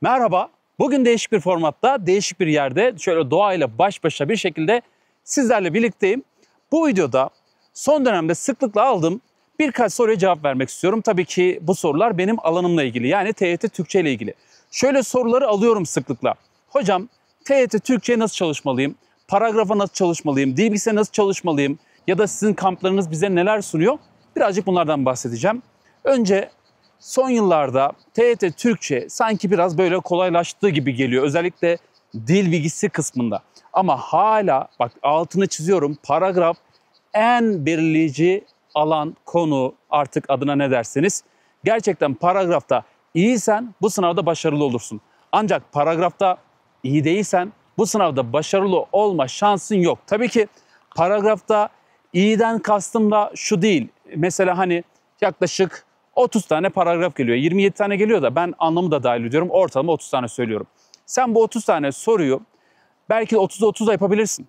Merhaba. Bugün değişik bir formatta, değişik bir yerde şöyle doğayla baş başa bir şekilde sizlerle birlikteyim. Bu videoda son dönemde sıklıkla aldığım birkaç soruya cevap vermek istiyorum. Tabii ki bu sorular benim alanımla ilgili yani TYT Türkçe ile ilgili. Şöyle soruları alıyorum sıklıkla. Hocam TYT Türkçe nasıl çalışmalıyım? Paragrafa nasıl çalışmalıyım? Dil nasıl çalışmalıyım? Ya da sizin kamplarınız bize neler sunuyor? Birazcık bunlardan bahsedeceğim. Önce son yıllarda TET Türkçe sanki biraz böyle kolaylaştığı gibi geliyor. Özellikle dil bilgisi kısmında. Ama hala bak altını çiziyorum paragraf en belirleyici alan, konu artık adına ne derseniz. Gerçekten paragrafta iyiysen bu sınavda başarılı olursun. Ancak paragrafta iyi değilsen bu sınavda başarılı olma şansın yok. Tabii ki paragrafta iyiden kastım da şu değil. Mesela hani yaklaşık 30 tane paragraf geliyor. 27 tane geliyor da ben anlamı da dahil ediyorum. Ortalama 30 tane söylüyorum. Sen bu 30 tane soruyu belki 30'da 30'da yapabilirsin.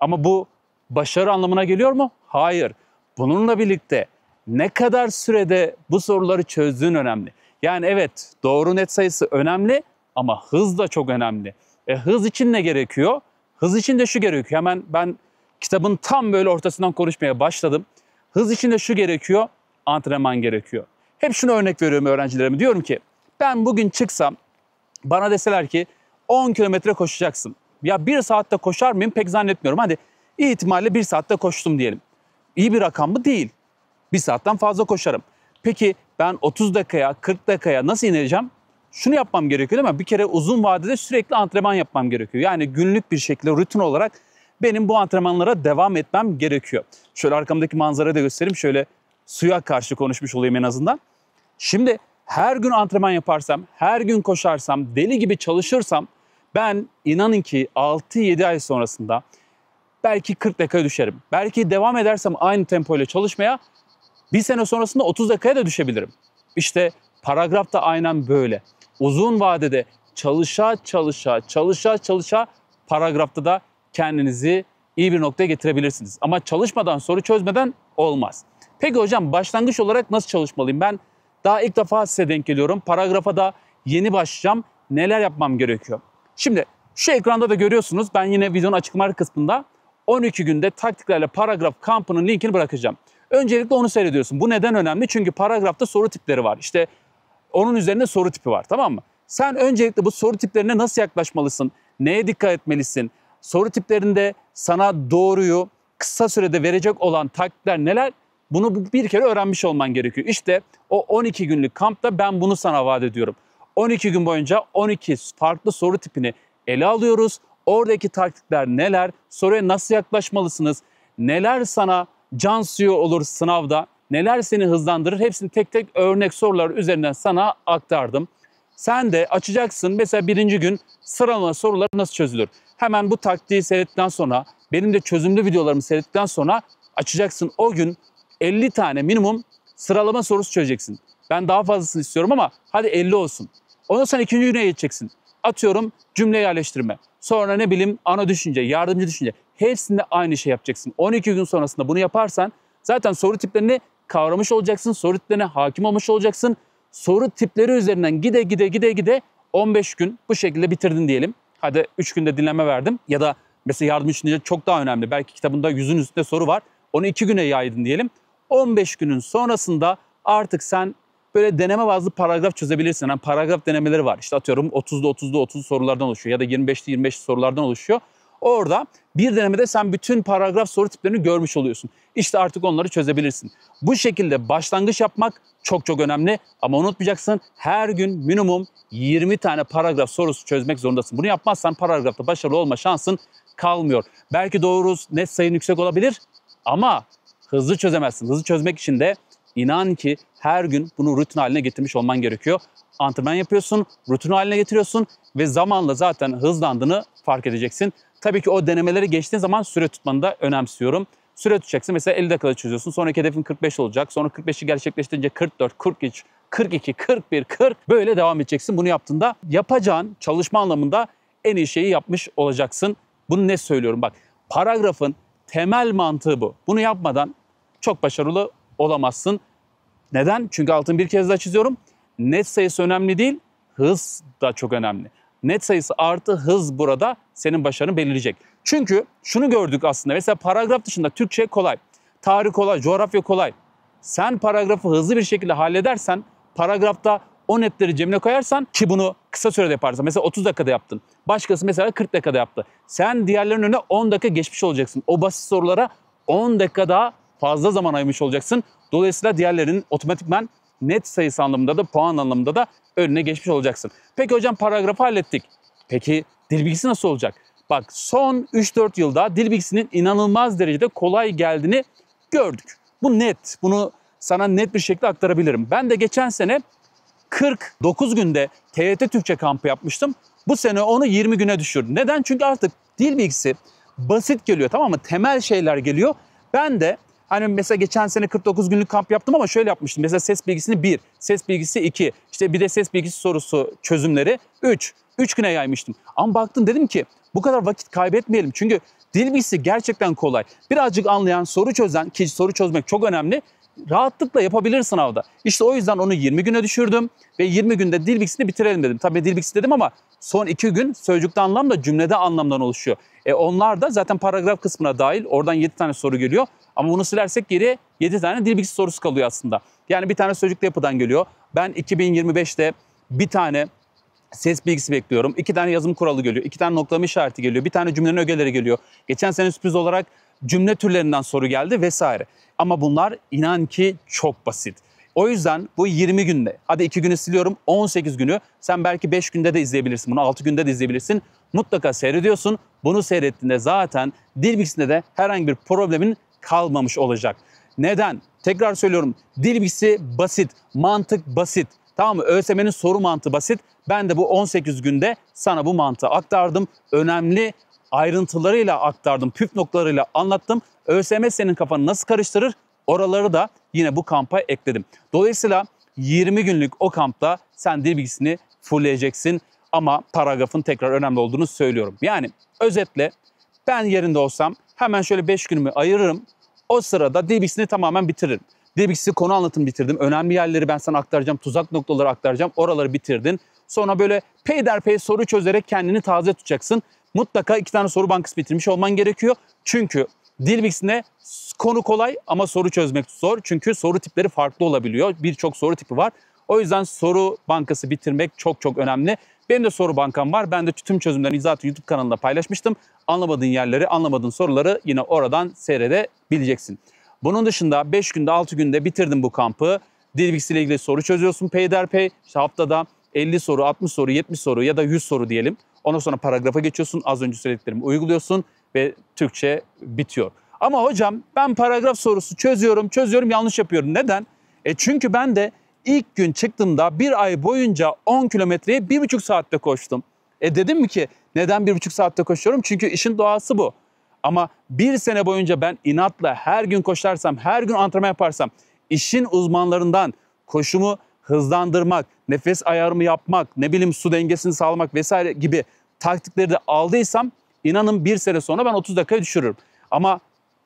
Ama bu başarı anlamına geliyor mu? Hayır. Bununla birlikte ne kadar sürede bu soruları çözdüğün önemli. Yani evet doğru net sayısı önemli ama hız da çok önemli. E, hız için ne gerekiyor? Hız için de şu gerekiyor. Hemen ben kitabın tam böyle ortasından konuşmaya başladım. Hız için de şu gerekiyor. Antrenman gerekiyor. Hep şunu örnek veriyorum öğrencilerime. Diyorum ki ben bugün çıksam bana deseler ki 10 kilometre koşacaksın. Ya bir saatte koşar mıyım pek zannetmiyorum. Hadi iyi ihtimalle bir saatte koştum diyelim. İyi bir rakam mı? Değil. Bir saatten fazla koşarım. Peki ben 30 dakikaya, 40 dakikaya nasıl ineceğim? Şunu yapmam gerekiyor değil mi? Bir kere uzun vadede sürekli antrenman yapmam gerekiyor. Yani günlük bir şekilde rutin olarak benim bu antrenmanlara devam etmem gerekiyor. Şöyle arkamdaki manzarayı da göstereyim. Şöyle suya karşı konuşmuş olayım en azından. Şimdi her gün antrenman yaparsam, her gün koşarsam, deli gibi çalışırsam ben inanın ki 6-7 ay sonrasında belki 40 dakikaya düşerim. Belki devam edersem aynı tempoyla çalışmaya bir sene sonrasında 30 dakikaya da düşebilirim. İşte paragraf da aynen böyle. Uzun vadede çalışa çalışa çalışa çalışa paragrafta da kendinizi iyi bir noktaya getirebilirsiniz. Ama çalışmadan soru çözmeden olmaz. Peki hocam başlangıç olarak nasıl çalışmalıyım? Ben daha ilk defa size denk geliyorum. Paragrafa da yeni başlayacağım. Neler yapmam gerekiyor? Şimdi şu ekranda da görüyorsunuz. Ben yine videonun açıklamalar kısmında 12 günde taktiklerle paragraf kampının linkini bırakacağım. Öncelikle onu seyrediyorsun. Bu neden önemli? Çünkü paragrafta soru tipleri var. İşte onun üzerinde soru tipi var tamam mı? Sen öncelikle bu soru tiplerine nasıl yaklaşmalısın? Neye dikkat etmelisin? Soru tiplerinde sana doğruyu kısa sürede verecek olan taktikler neler? Bunu bir kere öğrenmiş olman gerekiyor. İşte o 12 günlük kampta ben bunu sana vaat ediyorum. 12 gün boyunca 12 farklı soru tipini ele alıyoruz. Oradaki taktikler neler, soruya nasıl yaklaşmalısınız, neler sana can suyu olur sınavda, neler seni hızlandırır hepsini tek tek örnek sorular üzerinden sana aktardım. Sen de açacaksın mesela birinci gün sıralama soruları nasıl çözülür? Hemen bu taktiği seyrettikten sonra benim de çözümlü videolarımı seyrettikten sonra açacaksın o gün 50 tane minimum sıralama sorusu çözeceksin. Ben daha fazlasını istiyorum ama hadi 50 olsun. Ondan sonra ikinci güne geçeceksin. Atıyorum cümle yerleştirme. Sonra ne bileyim ana düşünce, yardımcı düşünce. Hepsinde aynı şey yapacaksın. 12 gün sonrasında bunu yaparsan zaten soru tiplerini kavramış olacaksın. Soru tiplerine hakim olmuş olacaksın. Soru tipleri üzerinden gide gide gide gide 15 gün bu şekilde bitirdin diyelim. Hadi 3 günde dinleme verdim ya da mesela yardımcı düşünce çok daha önemli. Belki kitabında yüzün üstünde soru var. Onu 2 güne yaydın diyelim. 15 günün sonrasında artık sen böyle deneme bazlı paragraf çözebilirsin. Yani paragraf denemeleri var. İşte atıyorum 30'da 30'da 30 sorulardan oluşuyor ya da 25'te 25 sorulardan oluşuyor. Orada bir denemede sen bütün paragraf soru tiplerini görmüş oluyorsun. İşte artık onları çözebilirsin. Bu şekilde başlangıç yapmak çok çok önemli ama unutmayacaksın her gün minimum 20 tane paragraf sorusu çözmek zorundasın. Bunu yapmazsan paragrafta başarılı olma şansın kalmıyor. Belki doğrusu net sayın yüksek olabilir ama hızlı çözemezsin. Hızlı çözmek için de inan ki her gün bunu rutin haline getirmiş olman gerekiyor. Antrenman yapıyorsun, rutin haline getiriyorsun ve zamanla zaten hızlandığını fark edeceksin. Tabii ki o denemeleri geçtiğin zaman süre tutmanı da önemsiyorum. Süre tutacaksın. Mesela 50 dakikada çözüyorsun. Sonraki hedefin 45 olacak. Sonra 45'i gerçekleştirince 44, 43, 42, 41, 40 böyle devam edeceksin. Bunu yaptığında yapacağın çalışma anlamında en iyi şeyi yapmış olacaksın. Bunu ne söylüyorum bak. Paragrafın temel mantığı bu. Bunu yapmadan çok başarılı olamazsın. Neden? Çünkü altın bir kez daha çiziyorum. Net sayısı önemli değil, hız da çok önemli. Net sayısı artı hız burada senin başarını belirleyecek. Çünkü şunu gördük aslında. Mesela paragraf dışında Türkçe kolay, tarih kolay, coğrafya kolay. Sen paragrafı hızlı bir şekilde halledersen, paragrafta o netleri cebine koyarsan ki bunu kısa sürede yaparsan mesela 30 dakikada yaptın. Başkası mesela 40 dakikada yaptı. Sen diğerlerinin önüne 10 dakika geçmiş olacaksın. O basit sorulara 10 dakika daha fazla zaman ayırmış olacaksın. Dolayısıyla diğerlerinin otomatikman net sayısı anlamında da puan anlamında da önüne geçmiş olacaksın. Peki hocam paragrafı hallettik. Peki dil bilgisi nasıl olacak? Bak son 3-4 yılda dil bilgisinin inanılmaz derecede kolay geldiğini gördük. Bu net. Bunu sana net bir şekilde aktarabilirim. Ben de geçen sene 49 günde TYT Türkçe kampı yapmıştım. Bu sene onu 20 güne düşürdüm. Neden? Çünkü artık dil bilgisi basit geliyor tamam mı? Temel şeyler geliyor. Ben de Hani mesela geçen sene 49 günlük kamp yaptım ama şöyle yapmıştım. Mesela ses bilgisini 1, ses bilgisi 2, işte bir de ses bilgisi sorusu çözümleri 3. 3 güne yaymıştım. Ama baktım dedim ki bu kadar vakit kaybetmeyelim. Çünkü dil bilgisi gerçekten kolay. Birazcık anlayan, soru çözen ki soru çözmek çok önemli. Rahatlıkla yapabilir sınavda. İşte o yüzden onu 20 güne düşürdüm ve 20 günde dil bilgisini bitirelim dedim. Tabii dil bilgisi dedim ama son iki gün sözcükte anlam da cümlede anlamdan oluşuyor. E onlar da zaten paragraf kısmına dahil. Oradan 7 tane soru geliyor. Ama bunu silersek geri 7 tane dil bilgisi sorusu kalıyor aslında. Yani bir tane sözcükte yapıdan geliyor. Ben 2025'te bir tane ses bilgisi bekliyorum. İki tane yazım kuralı geliyor. İki tane noktalama işareti geliyor. Bir tane cümlenin ögeleri geliyor. Geçen sene sürpriz olarak cümle türlerinden soru geldi vesaire. Ama bunlar inan ki çok basit. O yüzden bu 20 günde, hadi 2 günü siliyorum 18 günü sen belki 5 günde de izleyebilirsin bunu 6 günde de izleyebilirsin. Mutlaka seyrediyorsun. Bunu seyrettiğinde zaten dil bilgisinde de herhangi bir problemin kalmamış olacak. Neden? Tekrar söylüyorum dil bilgisi basit, mantık basit. Tamam mı? ÖSYM'nin soru mantığı basit. Ben de bu 18 günde sana bu mantığı aktardım. Önemli ayrıntılarıyla aktardım, püf noktalarıyla anlattım. ÖSYM senin kafanı nasıl karıştırır? Oraları da yine bu kampa ekledim. Dolayısıyla 20 günlük o kampta sen dil bilgisini fullleyeceksin ama paragrafın tekrar önemli olduğunu söylüyorum. Yani özetle ben yerinde olsam hemen şöyle 5 günümü ayırırım. O sırada dil bilgisini tamamen bitiririm. Dil bilgisi konu anlatımı bitirdim. Önemli yerleri ben sana aktaracağım. Tuzak noktaları aktaracağım. Oraları bitirdin. Sonra böyle peyderpey soru çözerek kendini taze tutacaksın. Mutlaka iki tane soru bankası bitirmiş olman gerekiyor. Çünkü Dilbix'ine konu kolay ama soru çözmek zor. Çünkü soru tipleri farklı olabiliyor. Birçok soru tipi var. O yüzden soru bankası bitirmek çok çok önemli. Benim de soru bankam var. Ben de tüm çözümlerini zaten YouTube kanalında paylaşmıştım. Anlamadığın yerleri, anlamadığın soruları yine oradan seyredebileceksin. Bunun dışında 5 günde 6 günde bitirdim bu kampı. Dilbix ile ilgili soru çözüyorsun peyderpey. İşte haftada 50 soru, 60 soru, 70 soru ya da 100 soru diyelim. Ondan sonra paragrafa geçiyorsun. Az önce söylediklerimi uyguluyorsun ve Türkçe bitiyor. Ama hocam ben paragraf sorusu çözüyorum, çözüyorum, yanlış yapıyorum. Neden? E çünkü ben de ilk gün çıktığımda bir ay boyunca 10 kilometreye bir buçuk saatte koştum. E dedim mi ki neden bir buçuk saatte koşuyorum? Çünkü işin doğası bu. Ama bir sene boyunca ben inatla her gün koşarsam, her gün antrenman yaparsam, işin uzmanlarından koşumu hızlandırmak, nefes ayarımı yapmak, ne bileyim su dengesini sağlamak vesaire gibi taktikleri de aldıysam İnanın bir sene sonra ben 30 dakikaya düşürürüm. Ama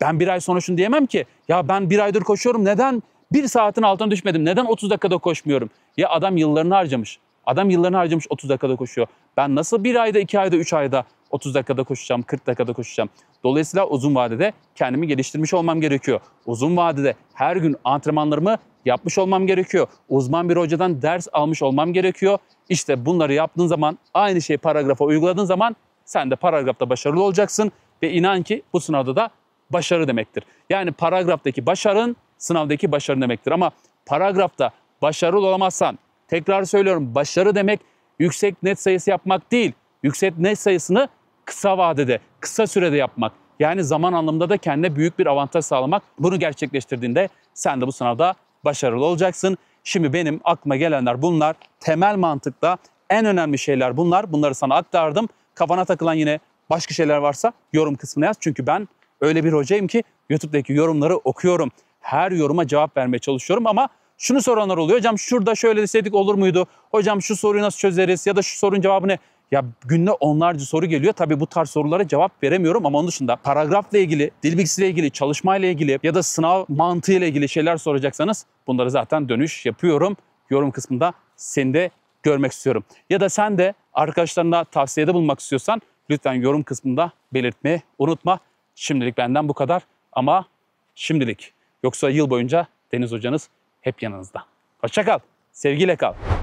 ben bir ay sonra şunu diyemem ki ya ben bir aydır koşuyorum neden bir saatin altına düşmedim neden 30 dakikada koşmuyorum. Ya adam yıllarını harcamış. Adam yıllarını harcamış 30 dakikada koşuyor. Ben nasıl bir ayda, iki ayda, üç ayda 30 dakikada koşacağım, 40 dakikada koşacağım. Dolayısıyla uzun vadede kendimi geliştirmiş olmam gerekiyor. Uzun vadede her gün antrenmanlarımı yapmış olmam gerekiyor. Uzman bir hocadan ders almış olmam gerekiyor. İşte bunları yaptığın zaman aynı şeyi paragrafa uyguladığın zaman sen de paragrafta başarılı olacaksın ve inan ki bu sınavda da başarı demektir. Yani paragraftaki başarın sınavdaki başarı demektir. Ama paragrafta başarılı olamazsan tekrar söylüyorum başarı demek yüksek net sayısı yapmak değil. Yüksek net sayısını kısa vadede, kısa sürede yapmak. Yani zaman anlamında da kendine büyük bir avantaj sağlamak. Bunu gerçekleştirdiğinde sen de bu sınavda başarılı olacaksın. Şimdi benim aklıma gelenler bunlar. Temel mantıkta en önemli şeyler bunlar. Bunları sana aktardım kafana takılan yine başka şeyler varsa yorum kısmına yaz. Çünkü ben öyle bir hocayım ki YouTube'daki yorumları okuyorum. Her yoruma cevap vermeye çalışıyorum ama şunu soranlar oluyor. Hocam şurada şöyle deseydik olur muydu? Hocam şu soruyu nasıl çözeriz? Ya da şu sorunun cevabı ne? Ya günde onlarca soru geliyor. Tabii bu tarz sorulara cevap veremiyorum ama onun dışında paragrafla ilgili, dil bilgisiyle ilgili, çalışmayla ilgili ya da sınav mantığıyla ilgili şeyler soracaksanız bunları zaten dönüş yapıyorum. Yorum kısmında seni de görmek istiyorum. Ya da sen de arkadaşlarına tavsiyede bulmak istiyorsan lütfen yorum kısmında belirtmeyi unutma. Şimdilik benden bu kadar ama şimdilik yoksa yıl boyunca Deniz hocanız hep yanınızda. Hoşçakal, sevgiyle kal.